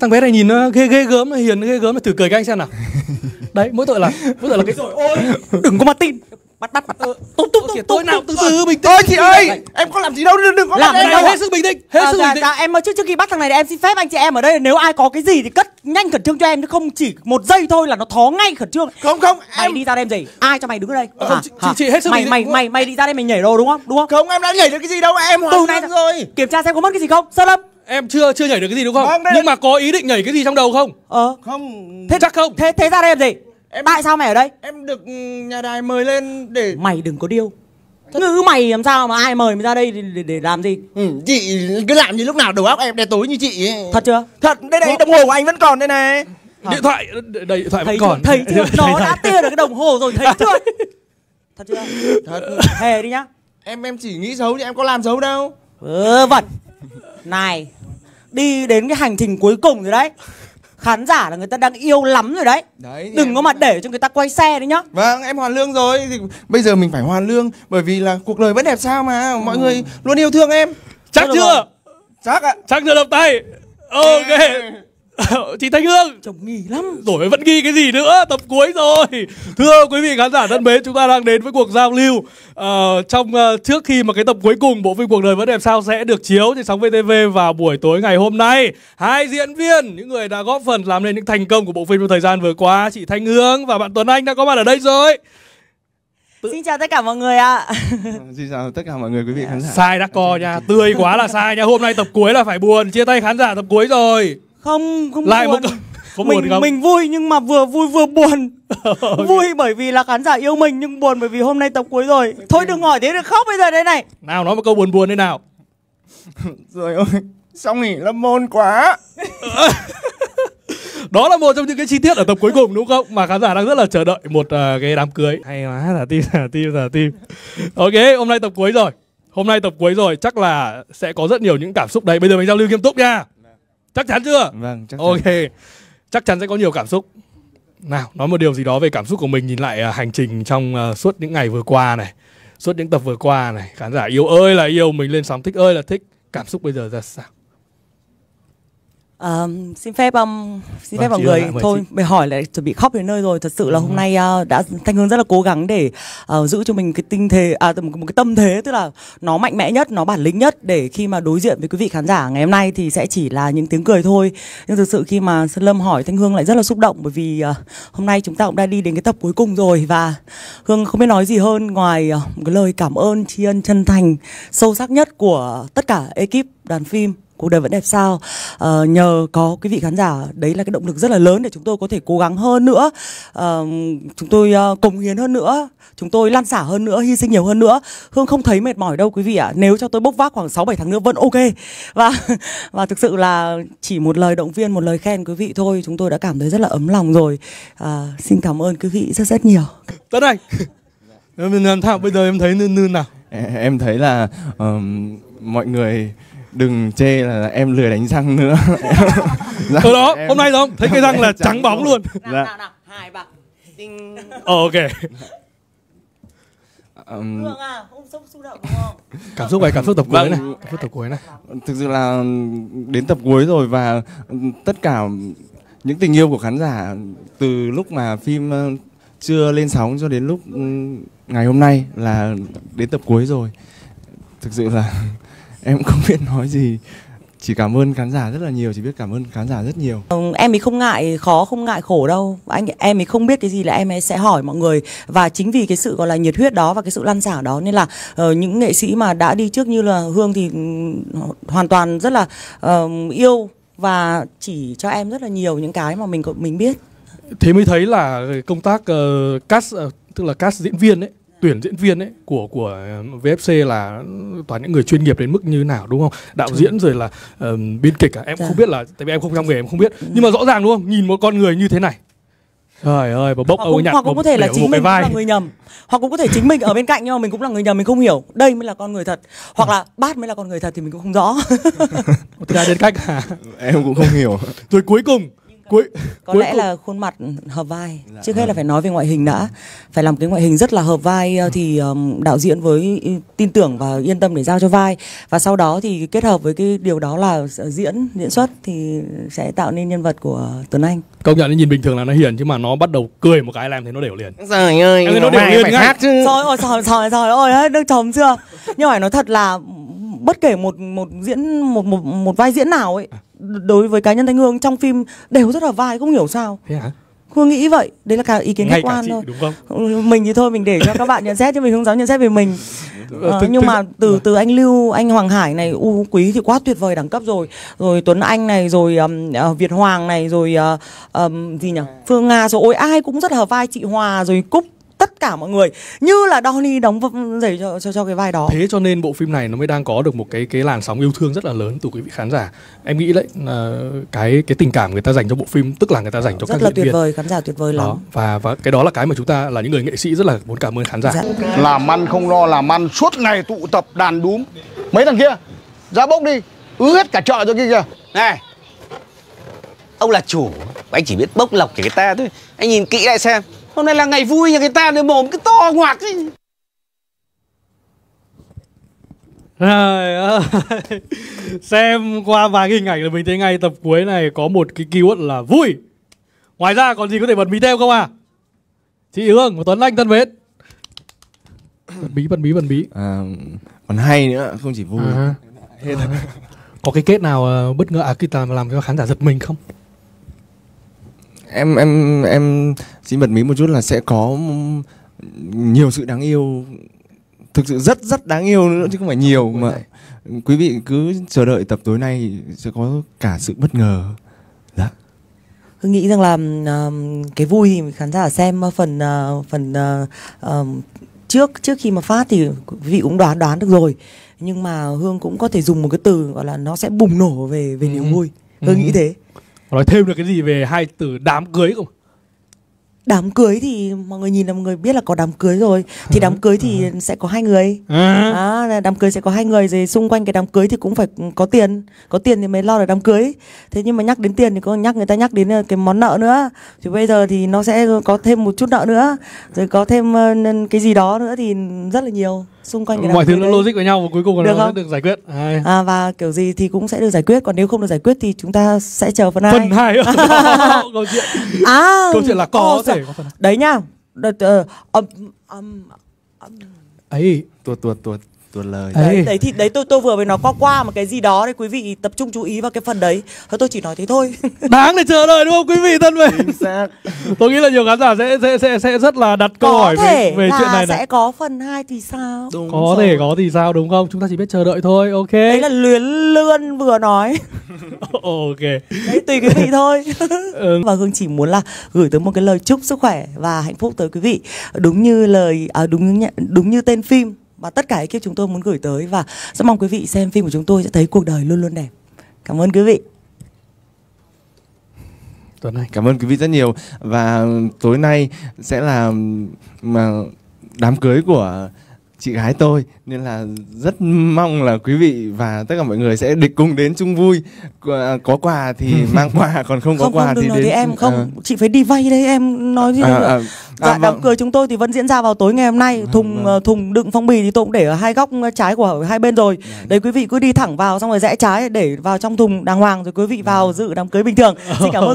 thằng bé này nhìn nó ghê ghê gớm nó hiền ghê gớm nó thử cười các anh xem nào đấy mỗi tội là mỗi tội là cái rồi ôi đừng có mà tin bắt bắt bắt tốt tốt tốt tối nào từ từ bình tĩnh ôi chị ơi em có làm gì đâu đừng đừng có làm đâu hết sức bình tĩnh hết à, sức dạ, bình tĩnh dạ, em trước trước khi bắt thằng này em xin phép anh chị em ở đây nếu ai có cái gì thì cất nhanh khẩn trương cho em chứ không chỉ một giây thôi là nó thó ngay khẩn trương không không mày đi ra đây gì ai cho mày đứng ở đây chị hết sức mày mày mày mày đi ra đây mày nhảy đồ đúng không đúng không không em đã nhảy được cái gì đâu em từ nay rồi kiểm tra xem có mất cái gì không sơ lâm em chưa chưa nhảy được cái gì đúng không vâng, nhưng là... mà có ý định nhảy cái gì trong đầu không ờ không thế chắc không thế thế ra đây làm gì em tại sao mày ở đây em được nhà đài mời lên để mày đừng có điêu Thật... ngữ mày làm sao mà ai mời mày ra đây để, để làm gì ừ, chị cứ làm như lúc nào đầu óc em đẹp tối như chị ấy. thật chưa thật đây này đồng hồ của anh vẫn còn đây này Hả? điện thoại đầy điện thoại thấy vẫn còn thấy chưa nó đã tia được cái đồng hồ rồi thấy chưa thật chưa thật hề đi nhá em em chỉ nghĩ xấu chứ em có làm xấu đâu vớ vẩn này Đi đến cái hành trình cuối cùng rồi đấy Khán giả là người ta đang yêu lắm rồi đấy, đấy Đừng em... có mà để cho người ta quay xe đấy nhá Vâng em hoàn lương rồi thì Bây giờ mình phải hoàn lương Bởi vì là cuộc đời vẫn đẹp sao mà Mọi ừ. người luôn yêu thương em Chắc chưa rồi. Chắc ạ Chắc chưa đập tay Ok chị Thanh Hương Chồng nghi lắm rồi vẫn nghi cái gì nữa Tập cuối rồi Thưa quý vị khán giả thân mến Chúng ta đang đến với cuộc giao lưu ờ, Trong uh, trước khi mà cái tập cuối cùng Bộ phim Cuộc đời vẫn đẹp sao sẽ được chiếu Trên sóng VTV vào buổi tối ngày hôm nay Hai diễn viên Những người đã góp phần làm nên những thành công của bộ phim trong thời gian vừa qua Chị Thanh Hương và bạn Tuấn Anh đã có mặt ở đây rồi Tự... Xin chào tất cả mọi người ạ. Vâng, xin chào tất cả mọi người quý vị dạ. khán giả. Sai đã co nha, tươi quá là sai nha. Hôm nay tập cuối là phải buồn, chia tay khán giả tập cuối rồi không không lại buồn. một có mình buồn không? mình vui nhưng mà vừa vui vừa buồn okay. vui bởi vì là khán giả yêu mình nhưng buồn bởi vì hôm nay tập cuối rồi thôi đừng hỏi thế được khóc bây giờ đây này nào nói một câu buồn buồn đi nào rồi ôi xong nghỉ lâm môn quá đó là một trong những cái chi tiết ở tập cuối cùng đúng không mà khán giả đang rất là chờ đợi một uh, cái đám cưới hay quá là tim là tim là tim ok hôm nay tập cuối rồi hôm nay tập cuối rồi chắc là sẽ có rất nhiều những cảm xúc đấy bây giờ mình giao lưu nghiêm túc nha chắc chắn chưa vâng chắc chắn. ok chắc chắn sẽ có nhiều cảm xúc nào nói một điều gì đó về cảm xúc của mình nhìn lại uh, hành trình trong uh, suốt những ngày vừa qua này suốt những tập vừa qua này khán giả yêu ơi là yêu mình lên sóng thích ơi là thích cảm xúc bây giờ ra sao Um, xin phép um, xin phép vâng, mọi người ơi, thôi chị. mình hỏi lại chuẩn bị khóc đến nơi rồi thật sự là hôm ừ. nay uh, đã thanh hương rất là cố gắng để uh, giữ cho mình cái tinh thế à một, một cái tâm thế tức là nó mạnh mẽ nhất nó bản lĩnh nhất để khi mà đối diện với quý vị khán giả ngày hôm nay thì sẽ chỉ là những tiếng cười thôi nhưng thực sự khi mà sơn lâm hỏi thanh hương lại rất là xúc động bởi vì uh, hôm nay chúng ta cũng đã đi đến cái tập cuối cùng rồi và hương không biết nói gì hơn ngoài uh, một cái lời cảm ơn tri ân chân thành sâu sắc nhất của tất cả ekip đoàn phim cuộc đời vẫn đẹp sao uh, nhờ có quý vị khán giả đấy là cái động lực rất là lớn để chúng tôi có thể cố gắng hơn nữa uh, chúng tôi uh, cống hiến hơn nữa chúng tôi lan xả hơn nữa hy sinh nhiều hơn nữa hương không thấy mệt mỏi đâu quý vị ạ à. nếu cho tôi bốc vác khoảng 6 7 tháng nữa vẫn ok và và thực sự là chỉ một lời động viên một lời khen quý vị thôi chúng tôi đã cảm thấy rất là ấm lòng rồi uh, xin cảm ơn quý vị rất rất nhiều tất anh làm thạo bây giờ em thấy nư nư nào em thấy là um, mọi người đừng chê là em lười đánh răng nữa răng ờ, đó em... hôm nay không thấy cái răng là trắng bóng luôn dạ. nào, nào. hai ba Ding. Ờ, ok um... cảm xúc này, cảm xúc tập cuối vâng. này, cảm xúc tập cuối này. Thực sự là đến tập cuối rồi và tất cả những tình yêu của khán giả từ lúc mà phim ờ, chưa lên sóng cho đến lúc ngày hôm nay là đến tập cuối rồi. Thực sự là em không biết nói gì chỉ cảm ơn khán giả rất là nhiều chỉ biết cảm ơn khán giả rất nhiều ừ, em ấy không ngại khó không ngại khổ đâu anh em ấy không biết cái gì là em ấy sẽ hỏi mọi người và chính vì cái sự gọi là nhiệt huyết đó và cái sự lan xả đó nên là uh, những nghệ sĩ mà đã đi trước như là hương thì ừ, hoàn toàn rất là uh, yêu và chỉ cho em rất là nhiều những cái mà mình mình biết thế mới thấy là công tác uh, cast uh, tức là cast diễn viên ấy tuyển diễn viên ấy của của ờ, VFC là toàn những người chuyên nghiệp đến mức như nào đúng không? Đạo Chứ. diễn rồi là um, biên kịch à? Em dạ. không biết là tại vì em không trong nghề em không biết. Ừ. Nhưng mà rõ ràng đúng không? Nhìn một con người như thế này Trời ơi, bốc âu nhạc. Hoặc cũng có thể là chính mình cũng là người nhầm. Hoặc cũng có thể chính mình ở bên cạnh nhưng mà mình cũng là người nhầm, mình không hiểu. Đây mới là con người thật. Hoặc là bát mới là con người thật thì mình cũng không rõ. Thực ra đến cách à? Em cũng không hiểu. Rồi cuối cùng cuối có cuối lẽ cùng... là khuôn mặt hợp vai dạ. trước hết là phải nói về ngoại hình đã dạ. phải làm cái ngoại hình rất là hợp vai ờ, thì ờ, đạo diễn với tin tưởng và yên tâm để giao cho vai và sau đó thì kết hợp với cái điều đó là diễn diễn xuất thì sẽ tạo nên nhân vật của tuấn anh công nhận nhìn bình thường là nó hiền chứ mà nó bắt đầu cười một cái làm thì nó đều liền trời ơi em nó đều liền phải ngay. chứ trời ơi trời trời trời ơi nước chồng chưa nhưng mà nói thật là bất kể một một diễn một một một vai diễn nào ấy đối với cá nhân Thanh Hương trong phim đều rất là vai không hiểu sao. Thế hả? Hương nghĩ vậy, đấy là cả ý kiến khách quan chị, thôi. Đúng không? Ừ, mình thì thôi mình để cho các bạn nhận xét chứ mình không dám nhận xét về mình. Ờ, à, nhưng mà từ vâng. từ anh Lưu, anh Hoàng Hải này, U Quý thì quá tuyệt vời đẳng cấp rồi. Rồi Tuấn Anh này, rồi um, Việt Hoàng này, rồi um, gì nhỉ? Dạ. Phương Nga rồi ôi ai cũng rất hợp vai chị Hòa rồi Cúc cả mọi người như là Donnie đóng giày cho, cho cho cái vai đó thế cho nên bộ phim này nó mới đang có được một cái cái làn sóng yêu thương rất là lớn từ quý vị khán giả em nghĩ đấy uh, cái cái tình cảm người ta dành cho bộ phim tức là người ta dành cho rất các là diễn tuyệt viên. vời khán giả tuyệt vời lắm đó. và và cái đó là cái mà chúng ta là những người nghệ sĩ rất là muốn cảm ơn khán giả dạ. làm ăn không lo làm ăn suốt ngày tụ tập đàn đúm mấy thằng kia ra bốc đi ứ hết cả chợ cho kia kìa này ông là chủ anh chỉ biết bốc lọc của người ta thôi anh nhìn kỹ lại xem Hôm nay là ngày vui nhà người ta nên mồm cứ to ngoạc ấy. rồi Xem qua vài hình ảnh là mình thấy ngay tập cuối này có một cái keyword là vui Ngoài ra còn gì có thể bật mí thêm không à Chị Hương và Tuấn Anh thân mến Bật mí, bật mí, bật mí à, Còn hay nữa, không chỉ vui à. à. Có cái kết nào ờ, bất ngờ, à, làm, làm cho khán giả giật mình không em em em xin bật mí một chút là sẽ có nhiều sự đáng yêu thực sự rất rất đáng yêu nữa chứ không phải nhiều mà quý vị cứ chờ đợi tập tối nay sẽ có cả sự bất ngờ đó dạ. Hưng nghĩ rằng là um, cái vui thì khán giả xem phần uh, phần uh, um, trước trước khi mà phát thì quý vị cũng đoán đoán được rồi nhưng mà Hương cũng có thể dùng một cái từ gọi là nó sẽ bùng nổ về về niềm ừ. vui Hương ừ. nghĩ thế nói thêm được cái gì về hai từ đám cưới không đám cưới thì mọi người nhìn là mọi người biết là có đám cưới rồi thì đám cưới thì sẽ có hai người à. à, đám cưới sẽ có hai người rồi xung quanh cái đám cưới thì cũng phải có tiền có tiền thì mới lo được đám cưới thế nhưng mà nhắc đến tiền thì có nhắc người ta nhắc đến ờ, cái món nợ nữa thì bây giờ thì nó sẽ có thêm một chút nợ nữa rồi có thêm ờ, cái gì đó nữa thì rất là nhiều xung quanh cái mọi thứ nó logic với nhau và cuối cùng được nó không? được giải quyết à, và kiểu gì thì cũng sẽ được giải quyết còn nếu không được giải quyết thì chúng ta sẽ chờ phần hai phần hai câu chuyện à, câu chuyện là có oh, thể có phần đấy nhá um, um, um, ấy tuột tuột tuột tuôn lời đấy, đấy thì đấy tôi tôi vừa mới nói qua qua một cái gì đó đấy quý vị tập trung chú ý vào cái phần đấy thôi tôi chỉ nói thế thôi đáng để chờ đợi đúng không quý vị thân mến tôi nghĩ là nhiều khán giả sẽ sẽ sẽ, sẽ rất là đặt câu có hỏi thể về, về là chuyện này sẽ này. có phần 2 thì sao đúng có rồi. thể có thì sao đúng không chúng ta chỉ biết chờ đợi thôi ok đấy là luyến lươn vừa nói ok đấy tùy quý vị thôi ừ. và hương chỉ muốn là gửi tới một cái lời chúc sức khỏe và hạnh phúc tới quý vị đúng như lời à, đúng như, đúng như tên phim và tất cả ekip chúng tôi muốn gửi tới và rất mong quý vị xem phim của chúng tôi sẽ thấy cuộc đời luôn luôn đẹp cảm ơn quý vị tối nay Cảm ơn quý vị rất nhiều và tối nay sẽ là mà đám cưới của chị gái tôi nên là rất mong là quý vị và tất cả mọi người sẽ địch cùng đến chung vui có quà thì mang quà còn không có không, quà không, thì đến thì em không à. chị phải đi vay đấy em nói gì à, dạ, à, đám vâng. cưới chúng tôi thì vẫn diễn ra vào tối ngày hôm nay à, thùng vâng. Ờ, thùng đựng phong bì thì tôi cũng để ở hai góc ờ, trái của hai bên rồi vâng. đấy quý vị cứ đi thẳng vào xong rồi rẽ trái để vào trong thùng đàng hoàng rồi quý vị vào dạ. dự đám cưới bình thường xin cảm ơn